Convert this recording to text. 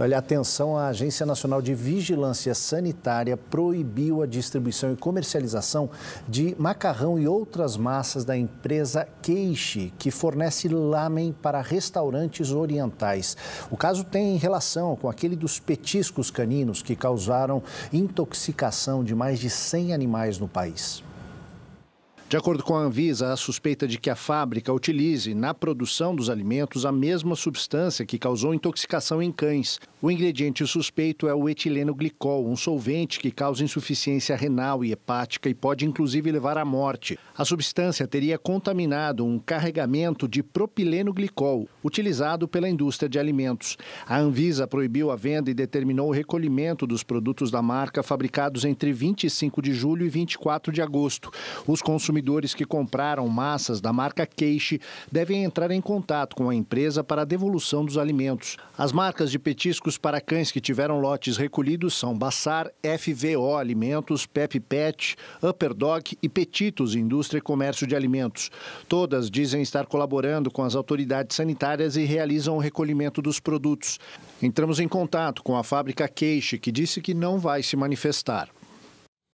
Olha, atenção, a Agência Nacional de Vigilância Sanitária proibiu a distribuição e comercialização de macarrão e outras massas da empresa Keishi, que fornece lamen para restaurantes orientais. O caso tem relação com aquele dos petiscos caninos que causaram intoxicação de mais de 100 animais no país. De acordo com a Anvisa, há suspeita de que a fábrica utilize na produção dos alimentos a mesma substância que causou intoxicação em cães. O ingrediente suspeito é o etileno glicol, um solvente que causa insuficiência renal e hepática e pode inclusive levar à morte. A substância teria contaminado um carregamento de propileno glicol, utilizado pela indústria de alimentos. A Anvisa proibiu a venda e determinou o recolhimento dos produtos da marca fabricados entre 25 de julho e 24 de agosto. Os consumidores consumidores que compraram massas da marca Queixe devem entrar em contato com a empresa para a devolução dos alimentos. As marcas de petiscos para cães que tiveram lotes recolhidos são Bassar, FVO Alimentos, Pepe Pet, Upper Dog e Petitos Indústria e Comércio de Alimentos. Todas dizem estar colaborando com as autoridades sanitárias e realizam o recolhimento dos produtos. Entramos em contato com a fábrica Queixe, que disse que não vai se manifestar.